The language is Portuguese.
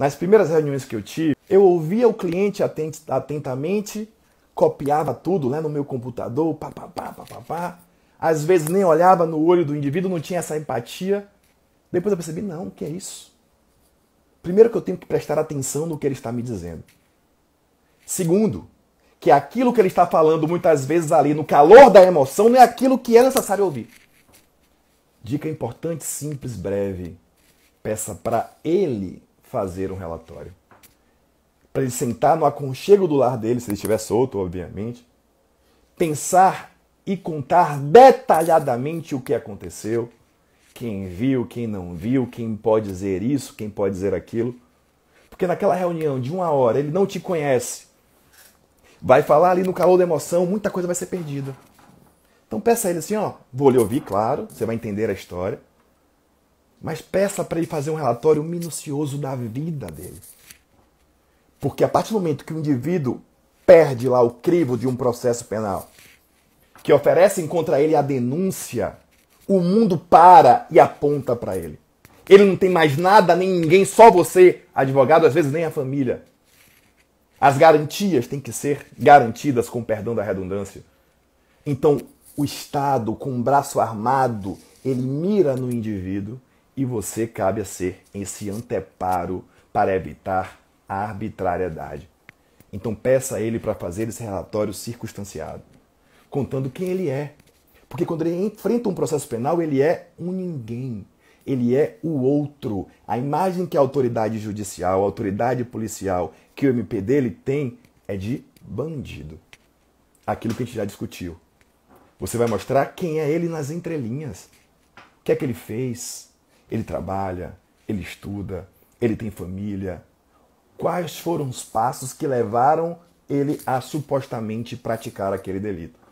Nas primeiras reuniões que eu tive, eu ouvia o cliente atentamente, copiava tudo né, no meu computador, pá, pá, pá, pá, pá, pá. Às vezes nem olhava no olho do indivíduo, não tinha essa empatia. Depois eu percebi, não, o que é isso? Primeiro que eu tenho que prestar atenção no que ele está me dizendo. Segundo, que aquilo que ele está falando muitas vezes ali no calor da emoção não é aquilo que é necessário ouvir. Dica importante, simples, breve. Peça para ele fazer um relatório. Para ele sentar no aconchego do lar dele, se ele estiver solto, obviamente, pensar e contar detalhadamente o que aconteceu, quem viu, quem não viu, quem pode dizer isso, quem pode dizer aquilo. Porque naquela reunião de uma hora ele não te conhece, vai falar ali no calor da emoção, muita coisa vai ser perdida. Então peça a ele assim, ó, vou lhe ouvir, claro, você vai entender a história, mas peça para ele fazer um relatório minucioso da vida dele. Porque a partir do momento que o indivíduo perde lá o crivo de um processo penal, que oferecem contra ele a denúncia, o mundo para e aponta para ele. Ele não tem mais nada, nem ninguém, só você, advogado, às vezes nem a família. As garantias têm que ser garantidas com perdão da redundância. Então, o Estado, com o braço armado, ele mira no indivíduo e você cabe a ser esse anteparo para evitar a arbitrariedade. Então peça a ele para fazer esse relatório circunstanciado, contando quem ele é. Porque quando ele enfrenta um processo penal, ele é um ninguém. Ele é o outro. A imagem que a autoridade judicial, a autoridade policial, que o MP dele tem é de bandido. Aquilo que a gente já discutiu. Você vai mostrar quem é ele nas entrelinhas. O que é que ele fez? Ele trabalha, ele estuda, ele tem família. Quais foram os passos que levaram ele a supostamente praticar aquele delito?